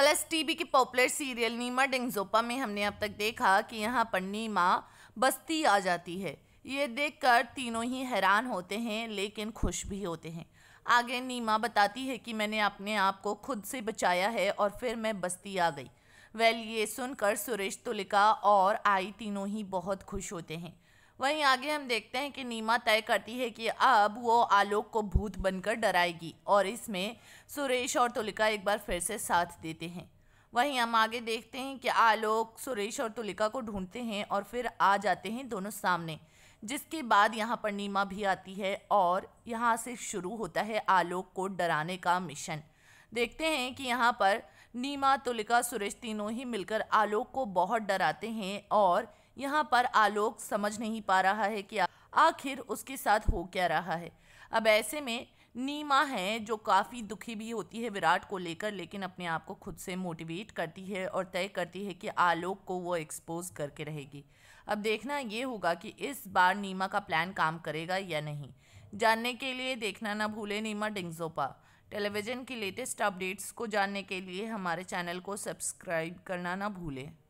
colours TV के popular serial Neema Denzongpa में हमने अब तक देखा कि यहाँ पर नीमा बस्ती आ जाती है ये देखकर तीनों ही हैरान होते हैं लेकिन खुश भी होते हैं आगे नीमा बताती है कि मैंने अपने आप को खुद से बचाया है और फिर मैं बस्ती आ गई वेल ये सुनकर सुरेश तुलिका और आई तीनों ही बहुत खुश होते हैं वहीं आगे हम देखते हैं कि नीमा तय करती है कि अब वो आलोक को भूत बनकर डराएगी और इसमें सुरेश और तुलिका एक बार फिर से साथ देते हैं वहीं हम आगे देखते हैं कि आलोक सुरेश और तुलिका को ढूंढते हैं और फिर आ जाते हैं दोनों सामने जिसके बाद यहाँ पर नीमा भी आती है और यहाँ से शुरू होता है आलोक को डराने का मिशन देखते हैं कि यहाँ पर नीमा तुलिका सुरेश तीनों ही मिलकर आलोक को बहुत डराते हैं और यहाँ पर आलोक समझ नहीं पा रहा है कि आखिर उसके साथ हो क्या रहा है अब ऐसे में नीमा है जो काफ़ी दुखी भी होती है विराट को लेकर लेकिन अपने आप को खुद से मोटिवेट करती है और तय करती है कि आलोक को वो एक्सपोज करके रहेगी अब देखना ये होगा कि इस बार नीमा का प्लान काम करेगा या नहीं जानने के लिए देखना ना भूले नीमा डिंगजोपा टेलीविज़न की लेटेस्ट अपडेट्स को जानने के लिए हमारे चैनल को सब्सक्राइब करना ना भूलें